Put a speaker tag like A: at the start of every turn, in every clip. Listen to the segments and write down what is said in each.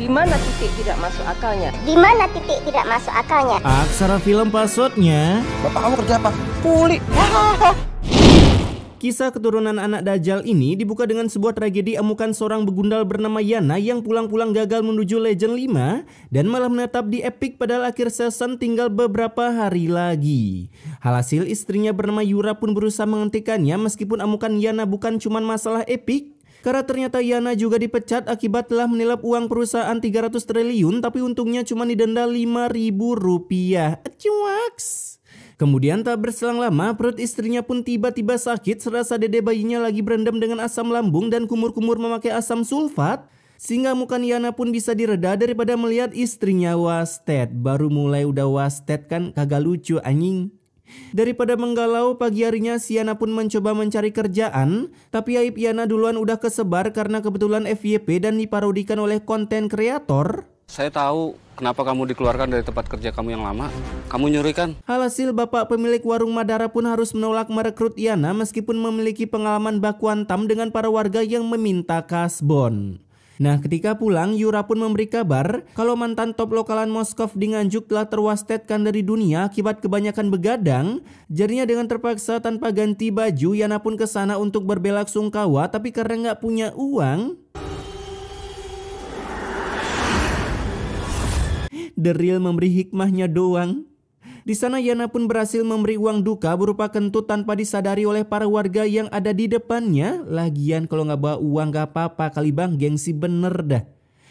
A: Di mana titik tidak masuk akalnya? Di mana titik tidak masuk akalnya? Aksara film passwordnya. Bapak kamu kerja apa? Puli. Kisah keturunan anak Dajjal ini dibuka dengan sebuah tragedi amukan seorang begundal bernama Yana yang pulang-pulang gagal menuju Legend 5 dan malah menetap di Epic padahal akhir season tinggal beberapa hari lagi. Alhasil istrinya bernama Yura pun berusaha menghentikannya meskipun amukan Yana bukan cuma masalah Epic, karena ternyata Yana juga dipecat akibat telah menilap uang perusahaan 300 triliun tapi untungnya cuma didenda 5.000 rupiah. Cuaks! Kemudian tak berselang lama, perut istrinya pun tiba-tiba sakit serasa dede bayinya lagi berendam dengan asam lambung dan kumur-kumur memakai asam sulfat. Sehingga muka Yana pun bisa direda daripada melihat istrinya wasted. Baru mulai udah wasted kan kagak lucu anjing. Daripada menggalau, pagi harinya Siana pun mencoba mencari kerjaan, tapi aib Yana duluan udah kesebar karena kebetulan FYP dan diparodikan oleh konten kreator. Saya tahu kenapa kamu dikeluarkan dari tempat kerja kamu yang lama. Kamu nyuri kan? Alhasil bapak pemilik warung Madara pun harus menolak merekrut Yana meskipun memiliki pengalaman bakuan tam dengan para warga yang meminta kasbon. Nah, ketika pulang, Yura pun memberi kabar kalau mantan top lokalan Moskov di Nganjuk telah terwastetkan dari dunia akibat kebanyakan begadang. Jadinya dengan terpaksa tanpa ganti baju, Yana pun ke sana untuk berbelak sungkawa tapi karena nggak punya uang, The Real memberi hikmahnya doang. Di sana Yana pun berhasil memberi uang duka berupa kentut tanpa disadari oleh para warga yang ada di depannya. Lagian kalau nggak bawa uang nggak apa-apa kali bang gengsi bener dah.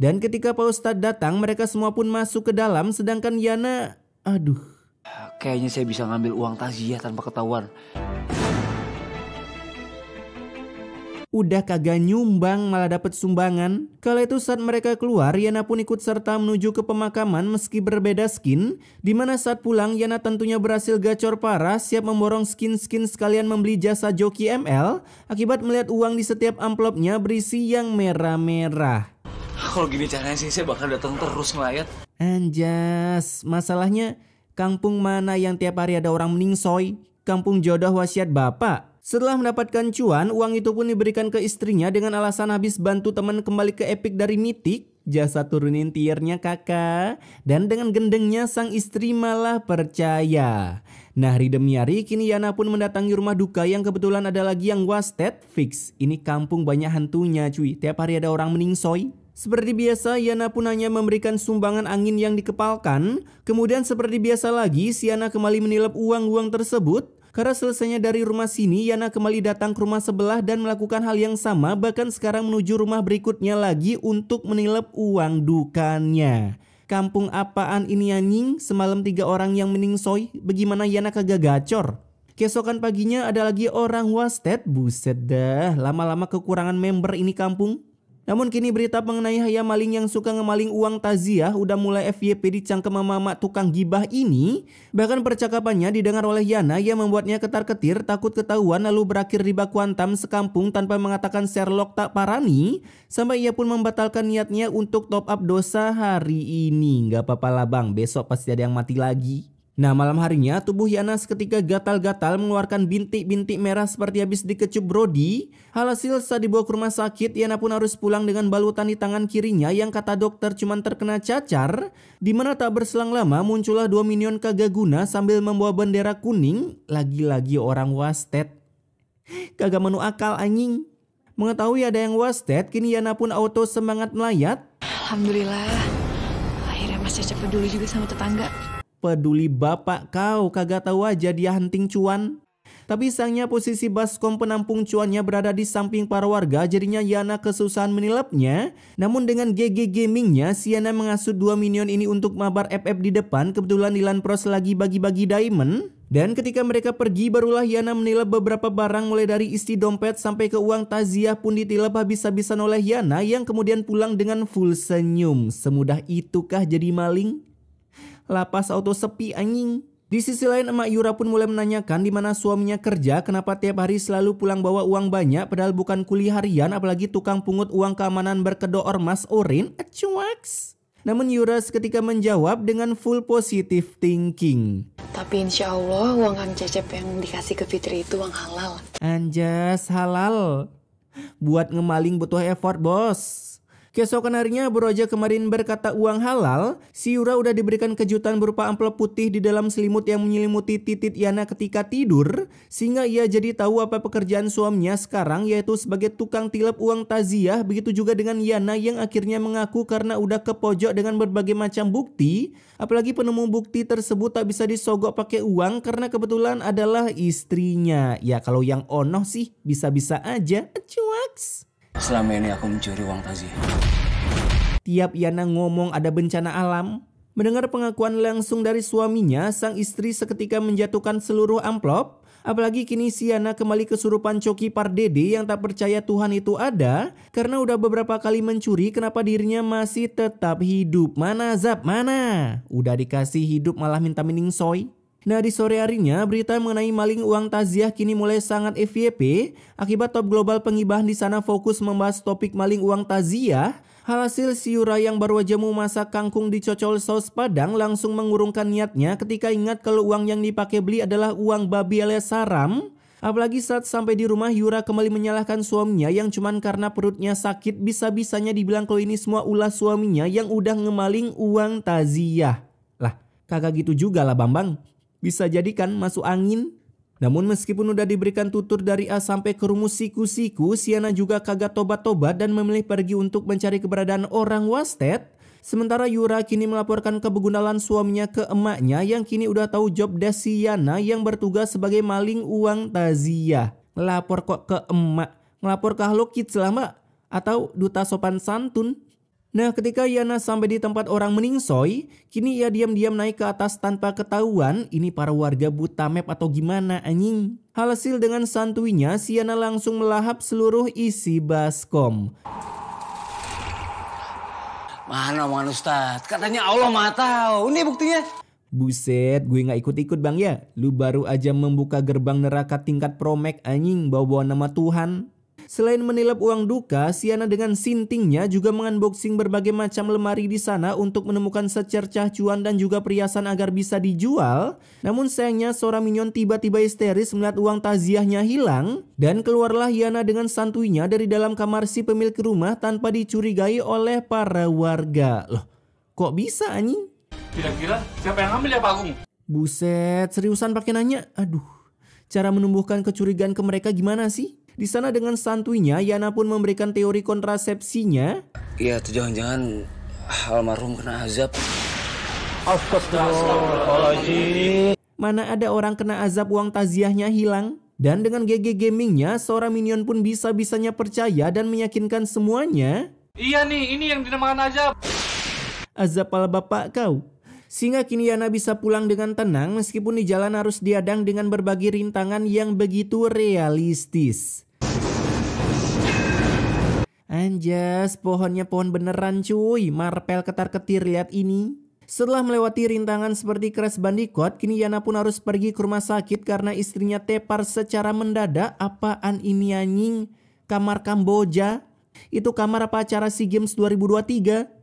A: Dan ketika Pak Ustadz datang mereka semua pun masuk ke dalam sedangkan Yana... Aduh. Kayaknya saya bisa ngambil uang tazia tanpa ketahuan udah kagak nyumbang malah dapat sumbangan. Kala itu saat mereka keluar, Yana pun ikut serta menuju ke pemakaman meski berbeda skin, dimana saat pulang Yana tentunya berhasil gacor parah siap memborong skin-skin sekalian membeli jasa joki ML akibat melihat uang di setiap amplopnya berisi yang merah-merah. Kalau gini caranya sih saya bakal datang terus ngelayat. Anjas, masalahnya kampung mana yang tiap hari ada orang meningsoy? Kampung jodoh wasiat bapak? Setelah mendapatkan cuan, uang itu pun diberikan ke istrinya dengan alasan habis bantu teman kembali ke Epic dari mitik jasa turunin tiernya kakak, dan dengan gendengnya sang istri malah percaya. Nah hari demi kini Yana pun mendatangi rumah duka yang kebetulan ada lagi yang wasted fix. Ini kampung banyak hantunya cuy, tiap hari ada orang meningsoy. Seperti biasa, Yana pun hanya memberikan sumbangan angin yang dikepalkan. Kemudian seperti biasa lagi, Siana kembali menilap uang-uang tersebut. Karena selesainya dari rumah sini, Yana kembali datang ke rumah sebelah dan melakukan hal yang sama bahkan sekarang menuju rumah berikutnya lagi untuk menilep uang dukannya. Kampung apaan ini anjing? Semalam tiga orang yang meningsoi, bagaimana Yana kagak gacor? Kesokan paginya ada lagi orang wasted, buset dah, lama-lama kekurangan member ini kampung. Namun kini berita mengenai haya maling yang suka ngemaling uang taziah udah mulai FYP dicangkem mama tukang gibah ini. Bahkan percakapannya didengar oleh Yana yang membuatnya ketar-ketir takut ketahuan lalu berakhir di kuantam sekampung tanpa mengatakan Sherlock tak parani. Sampai ia pun membatalkan niatnya untuk top up dosa hari ini. Gak apa-apa lah bang, besok pasti ada yang mati lagi. Nah malam harinya tubuh Yana seketika gatal-gatal mengeluarkan bintik-bintik merah seperti habis dikecup Brody. Alhasil saat dibawa ke rumah sakit Yana pun harus pulang dengan balutan di tangan kirinya yang kata dokter cuma terkena cacar. Di mana tak berselang lama muncullah dua minion kagak sambil membawa bendera kuning. Lagi-lagi orang wasted. Kagak menu akal anjing. Mengetahui ada yang wasted kini Yana pun auto semangat melayat. Alhamdulillah akhirnya masih cepat dulu juga sama tetangga. Peduli bapak kau, kagak tahu aja dia hunting cuan. Tapi sayangnya posisi baskom penampung cuannya berada di samping para warga jadinya Yana kesusahan menilapnya. Namun dengan GG Gamingnya, Siana mengasuh dua minion ini untuk mabar FF di depan kebetulan Dilan Pros lagi bagi-bagi diamond. Dan ketika mereka pergi barulah Yana menilap beberapa barang mulai dari isi dompet sampai ke uang taziah pun ditilap habis-habisan oleh Yana yang kemudian pulang dengan full senyum. Semudah itukah jadi maling? lapas auto sepi anjing. Di sisi lain emak Yura pun mulai menanyakan di mana suaminya kerja kenapa tiap hari selalu pulang bawa uang banyak padahal bukan kuli harian apalagi tukang pungut uang keamanan berkedok ormas orin Acuaks. Namun Yura seketika menjawab dengan full positive thinking. Tapi insya Allah uang Kang Cecep yang dikasih ke Fitri itu uang halal. Anjas halal. Buat ngemaling butuh effort bos. Keesokan harinya Broja kemarin berkata uang halal, Siura udah diberikan kejutan berupa amplop putih di dalam selimut yang menyelimuti titit Yana ketika tidur, sehingga ia jadi tahu apa pekerjaan suaminya sekarang yaitu sebagai tukang tilap uang taziah, begitu juga dengan Yana yang akhirnya mengaku karena udah ke pojok dengan berbagai macam bukti, apalagi penemu bukti tersebut tak bisa disogok pakai uang karena kebetulan adalah istrinya. Ya kalau yang onoh sih bisa-bisa aja, cuaks. Selama ini aku mencuri uang Tazia. Tiap Yana ngomong ada bencana alam, mendengar pengakuan langsung dari suaminya, sang istri seketika menjatuhkan seluruh amplop. Apalagi kini Siana kembali kesurupan Coki Pardede yang tak percaya Tuhan itu ada karena udah beberapa kali mencuri kenapa dirinya masih tetap hidup. Mana Zap? mana? Udah dikasih hidup malah minta mining soy. Nah di sore harinya berita mengenai maling uang taziah kini mulai sangat FYP akibat top global pengibahan di sana fokus membahas topik maling uang taziah. si Siura yang baru aja mau masak kangkung dicocol saus padang langsung mengurungkan niatnya ketika ingat kalau uang yang dipakai beli adalah uang babi alias saram. Apalagi saat sampai di rumah Yura kembali menyalahkan suaminya yang cuman karena perutnya sakit bisa-bisanya dibilang kalau ini semua ulah suaminya yang udah ngemaling uang taziah. Lah, kakak gitu juga lah Bambang bisa jadikan masuk angin. Namun meskipun udah diberikan tutur dari A sampai ke rumus siku-siku, Siana juga kagak tobat-tobat dan memilih pergi untuk mencari keberadaan orang Wasted. Sementara Yura kini melaporkan kebegundalan suaminya ke emaknya yang kini udah tahu job Desiana yang bertugas sebagai maling uang Tazia. Lapor kok ke emak, ngelapor ke Hello Kids lah mbak, atau duta sopan santun. Nah, ketika Yana sampai di tempat orang meningsoi, kini ia diam-diam naik ke atas tanpa ketahuan ini para warga buta map atau gimana anjing. Hasil dengan santuinya, si Yana langsung melahap seluruh isi baskom. Mana mana Ustadz, katanya Allah maha tahu. Ini buktinya. Buset, gue gak ikut-ikut bang ya. Lu baru aja membuka gerbang neraka tingkat promek anjing bawa-bawa nama Tuhan. Selain menilap uang duka, Siana dengan sintingnya juga mengunboxing berbagai macam lemari di sana untuk menemukan secercah cuan dan juga perhiasan agar bisa dijual. Namun sayangnya seorang minion tiba-tiba histeris melihat uang taziahnya hilang dan keluarlah Yana dengan santuinya dari dalam kamar si pemilik rumah tanpa dicurigai oleh para warga. Loh, kok bisa anjing? Tidak kira siapa yang ambil ya Pak Agung? Buset, seriusan pakai nanya? Aduh, cara menumbuhkan kecurigaan ke mereka gimana sih? Di sana dengan santuinya, Yana pun memberikan teori kontrasepsinya. Iya, tuh jangan-jangan almarhum kena azab. Astagfirullahaladzim. Mana ada orang kena azab uang taziahnya hilang? Dan dengan GG Gamingnya, seorang minion pun bisa-bisanya percaya dan meyakinkan semuanya. Iya nih, ini yang dinamakan azab. Azab pala bapak kau. Sehingga kini Yana bisa pulang dengan tenang meskipun di jalan harus diadang dengan berbagai rintangan yang begitu realistis. Anjas, pohonnya pohon beneran cuy. Marpel ketar-ketir lihat ini. Setelah melewati rintangan seperti Crash Bandicoot, kini Yana pun harus pergi ke rumah sakit karena istrinya tepar secara mendadak. Apaan ini anjing? Kamar Kamboja? Itu kamar apa acara SEA Games 2023?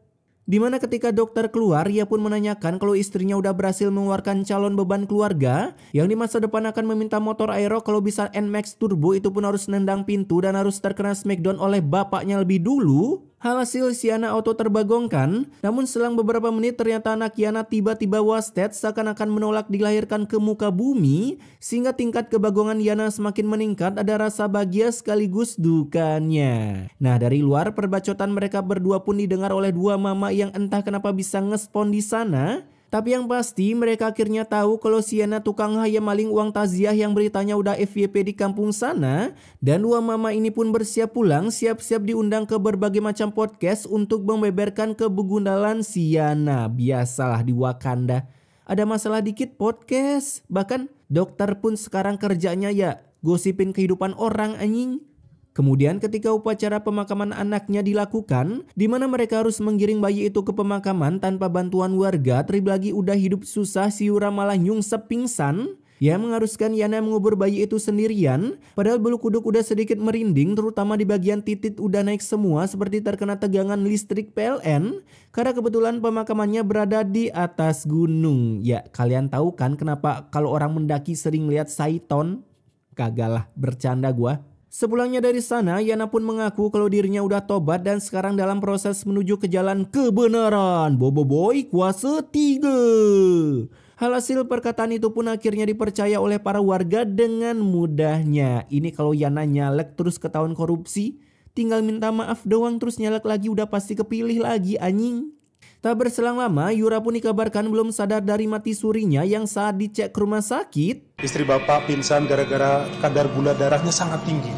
A: Di mana ketika dokter keluar, ia pun menanyakan kalau istrinya udah berhasil mengeluarkan calon beban keluarga yang di masa depan akan meminta motor aero kalau bisa NMAX turbo itu pun harus nendang pintu dan harus terkena smackdown oleh bapaknya lebih dulu hasil Siana auto terbagongkan, namun selang beberapa menit ternyata anak Yana tiba-tiba wasted seakan-akan menolak dilahirkan ke muka bumi sehingga tingkat kebagongan Yana semakin meningkat ada rasa bahagia sekaligus dukanya. Nah dari luar perbacotan mereka berdua pun didengar oleh dua mama yang entah kenapa bisa ngespon di sana tapi yang pasti mereka akhirnya tahu kalau Siana tukang hayam maling uang taziah yang beritanya udah FYP di kampung sana. Dan dua mama ini pun bersiap pulang siap-siap diundang ke berbagai macam podcast untuk membeberkan kebegundalan Siana. Biasalah di Wakanda. Ada masalah dikit podcast. Bahkan dokter pun sekarang kerjanya ya gosipin kehidupan orang anjing. Kemudian ketika upacara pemakaman anaknya dilakukan, di mana mereka harus menggiring bayi itu ke pemakaman tanpa bantuan warga, Triblagi udah hidup susah, Siura malah nyungsep pingsan, yang mengharuskan Yana mengubur bayi itu sendirian, padahal bulu kuduk udah sedikit merinding terutama di bagian titik udah naik semua seperti terkena tegangan listrik PLN karena kebetulan pemakamannya berada di atas gunung. Ya, kalian tahu kan kenapa kalau orang mendaki sering lihat Saiton? Kagalah bercanda gua. Sepulangnya dari sana, Yana pun mengaku kalau dirinya udah tobat dan sekarang dalam proses menuju ke jalan kebenaran. Bobo Boy kuasa Hal hasil perkataan itu pun akhirnya dipercaya oleh para warga dengan mudahnya. Ini kalau Yana nyalek terus ke tahun korupsi, tinggal minta maaf doang terus nyalek lagi udah pasti kepilih lagi anjing. Tak berselang lama, Yura pun dikabarkan belum sadar dari mati surinya yang saat dicek ke rumah sakit. Istri bapak pingsan gara-gara kadar gula darahnya sangat tinggi.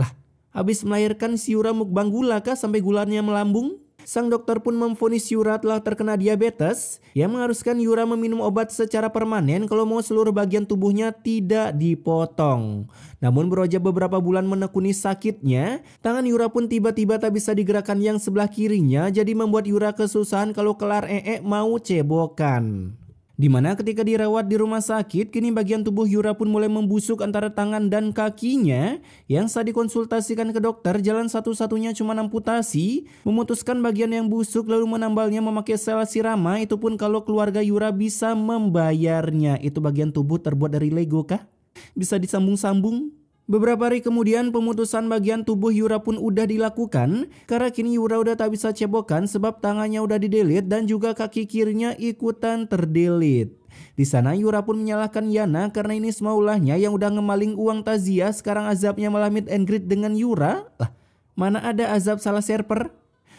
A: Lah, habis melahirkan si Yura mukbang gula kah sampai gulanya melambung? sang dokter pun memfonis Yura telah terkena diabetes yang mengharuskan Yura meminum obat secara permanen kalau mau seluruh bagian tubuhnya tidak dipotong. Namun beroja beberapa bulan menekuni sakitnya, tangan Yura pun tiba-tiba tak bisa digerakkan yang sebelah kirinya jadi membuat Yura kesusahan kalau kelar ee mau cebokan. Di mana ketika dirawat di rumah sakit, kini bagian tubuh Yura pun mulai membusuk antara tangan dan kakinya. Yang saat dikonsultasikan ke dokter, jalan satu-satunya cuma amputasi. Memutuskan bagian yang busuk lalu menambalnya memakai sel sirama, itu pun kalau keluarga Yura bisa membayarnya. Itu bagian tubuh terbuat dari Lego kah? Bisa disambung-sambung? Beberapa hari kemudian pemutusan bagian tubuh Yura pun udah dilakukan karena kini Yura udah tak bisa cebokan sebab tangannya udah didelit dan juga kaki kirinya ikutan terdelit. Di sana Yura pun menyalahkan Yana karena ini semua ulahnya yang udah ngemaling uang Tazia sekarang azabnya malah meet and greet dengan Yura. Lah, mana ada azab salah server?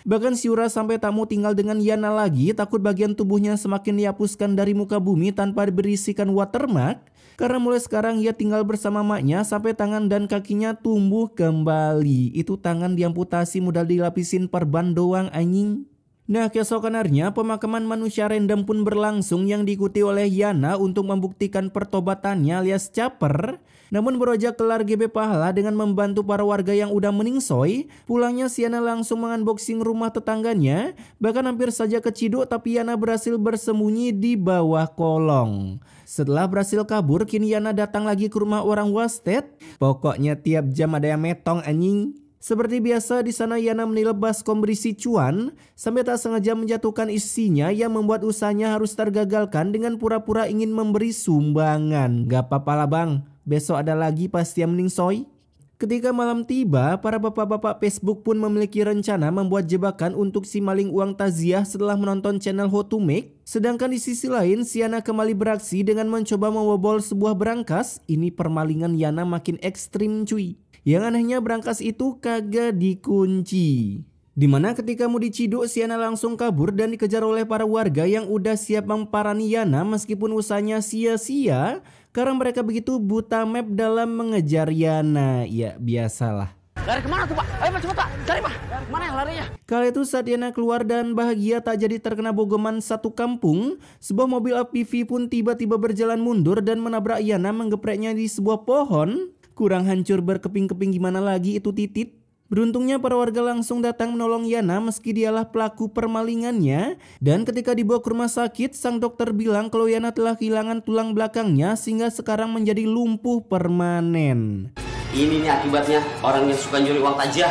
A: Bahkan si Yura sampai tamu tinggal dengan Yana lagi takut bagian tubuhnya semakin dihapuskan dari muka bumi tanpa berisikan watermark karena mulai sekarang ia tinggal bersama maknya sampai tangan dan kakinya tumbuh kembali. Itu tangan diamputasi modal dilapisin perban doang anjing. Nah keesokan harinya pemakaman manusia random pun berlangsung yang diikuti oleh Yana untuk membuktikan pertobatannya alias caper namun Broja kelar GB Pahala dengan membantu para warga yang udah meningsoi, pulangnya Siana langsung mengunboxing rumah tetangganya, bahkan hampir saja keciduk tapi Yana berhasil bersembunyi di bawah kolong. Setelah berhasil kabur, kini Yana datang lagi ke rumah orang Wasted. Pokoknya tiap jam ada yang metong anjing. Seperti biasa di sana Yana menilep baskom berisi cuan sampai tak sengaja menjatuhkan isinya yang membuat usahanya harus tergagalkan dengan pura-pura ingin memberi sumbangan. Gak apa-apa lah bang, Besok ada lagi pasti yang mending soi. Ketika malam tiba, para bapak-bapak Facebook pun memiliki rencana membuat jebakan untuk si maling uang taziah setelah menonton channel How to Make. Sedangkan di sisi lain, Siana kembali beraksi dengan mencoba membobol sebuah berangkas. Ini permalingan Yana makin ekstrim cuy. Yang anehnya berangkas itu kagak dikunci. Dimana ketika mau diciduk, Siana langsung kabur dan dikejar oleh para warga yang udah siap memparani Yana meskipun usahanya sia-sia. Karena mereka begitu buta map dalam mengejar Yana. Ya biasalah. Lari kemana tuh pak? Ayo pak cepet pak, cari pak. Mana yang larinya? Kali itu saat Yana keluar dan bahagia tak jadi terkena bogeman satu kampung, sebuah mobil APV pun tiba-tiba berjalan mundur dan menabrak Yana menggepreknya di sebuah pohon. Kurang hancur berkeping-keping gimana lagi itu titit. Beruntungnya para warga langsung datang menolong Yana meski dialah pelaku permalingannya dan ketika dibawa ke rumah sakit sang dokter bilang kalau Yana telah kehilangan tulang belakangnya sehingga sekarang menjadi lumpuh permanen. Ini nih akibatnya orang yang suka nyuri uang tajah.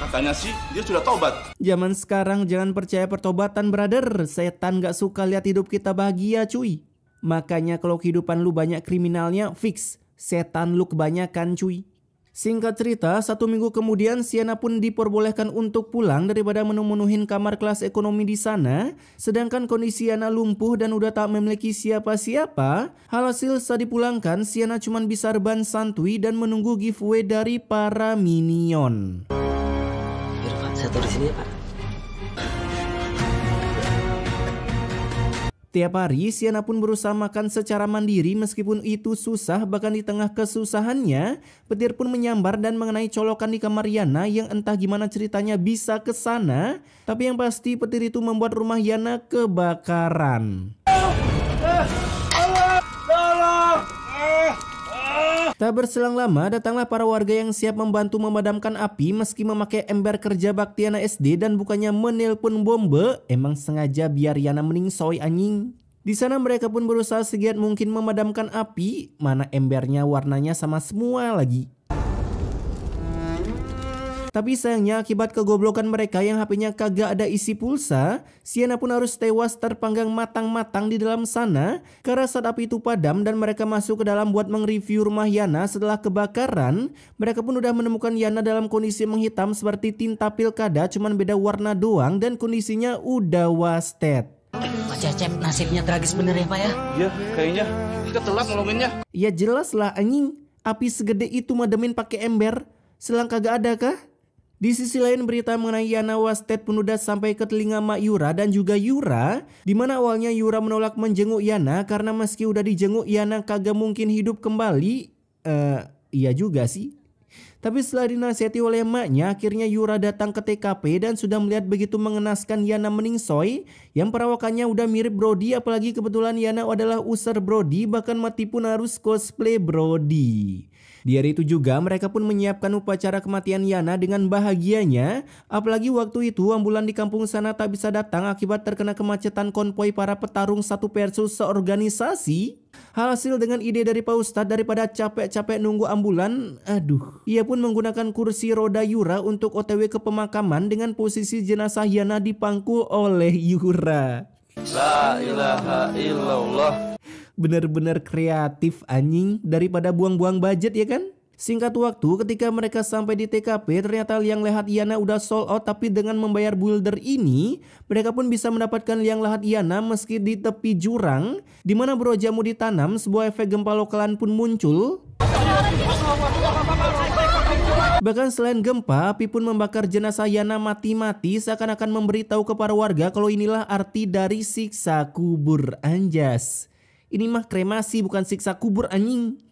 A: Katanya sih dia sudah tobat. Zaman sekarang jangan percaya pertobatan brother. Setan gak suka lihat hidup kita bahagia cuy. Makanya kalau kehidupan lu banyak kriminalnya fix. Setan lu kebanyakan cuy. Singkat cerita, satu minggu kemudian Siena pun diperbolehkan untuk pulang daripada menemunuhin kamar kelas ekonomi di sana. Sedangkan kondisi Siena lumpuh dan udah tak memiliki siapa-siapa. Hasil saat dipulangkan, Siena cuma bisa reban santui dan menunggu giveaway dari para minion. Irfan, satu di sini ya, Pak. Setiap hari Siana pun berusaha makan secara mandiri meskipun itu susah bahkan di tengah kesusahannya petir pun menyambar dan mengenai colokan di kamar Yana yang entah gimana ceritanya bisa ke sana tapi yang pasti petir itu membuat rumah Yana kebakaran. Tak berselang lama, datanglah para warga yang siap membantu memadamkan api meski memakai ember kerja bakti anak SD dan bukannya menelpon bombe, emang sengaja biar Yana soy anjing. Di sana mereka pun berusaha segiat mungkin memadamkan api, mana embernya warnanya sama semua lagi. Tapi sayangnya akibat kegoblokan mereka yang HP-nya kagak ada isi pulsa, Sienna pun harus tewas terpanggang matang-matang di dalam sana karena saat api itu padam dan mereka masuk ke dalam buat mengreview rumah Yana setelah kebakaran, mereka pun udah menemukan Yana dalam kondisi menghitam seperti tinta pilkada cuman beda warna doang dan kondisinya udah wasted. Pak Cecep nasibnya tragis bener ya Pak ya? Iya kayaknya kita telat nolonginnya. Ya jelas lah anjing. Api segede itu mademin pakai ember. Selang kagak ada kah? Di sisi lain berita mengenai Yana Wastet penudas sampai ke telinga Mak Yura dan juga Yura di mana awalnya Yura menolak menjenguk Yana karena meski udah dijenguk Yana kagak mungkin hidup kembali. Eh, uh, iya juga sih. Tapi setelah dinasihati oleh emaknya, akhirnya Yura datang ke TKP dan sudah melihat begitu mengenaskan Yana Meningsoy yang perawakannya udah mirip Brody apalagi kebetulan Yana adalah user Brody bahkan mati pun harus cosplay Brody. Di hari itu juga mereka pun menyiapkan upacara kematian Yana dengan bahagianya, apalagi waktu itu ambulan di kampung sana tak bisa datang akibat terkena kemacetan konvoi para petarung satu versus seorganisasi. Hasil dengan ide dari Pak Ustadz daripada capek-capek nunggu ambulan, aduh. Ia pun menggunakan kursi roda Yura untuk otw ke pemakaman dengan posisi jenazah Yana dipangku oleh Yura. La ilaha illallah benar-benar kreatif anjing daripada buang-buang budget ya kan? Singkat waktu ketika mereka sampai di TKP ternyata liang lehat Iana udah sold out tapi dengan membayar builder ini mereka pun bisa mendapatkan liang lehat Iana meski di tepi jurang di mana bro jamu ditanam sebuah efek gempa lokalan pun muncul. Bahkan selain gempa, api pun membakar jenazah Yana mati-mati seakan-akan memberitahu kepada warga kalau inilah arti dari siksa kubur anjas. Ini mah kremasi bukan siksa kubur anjing.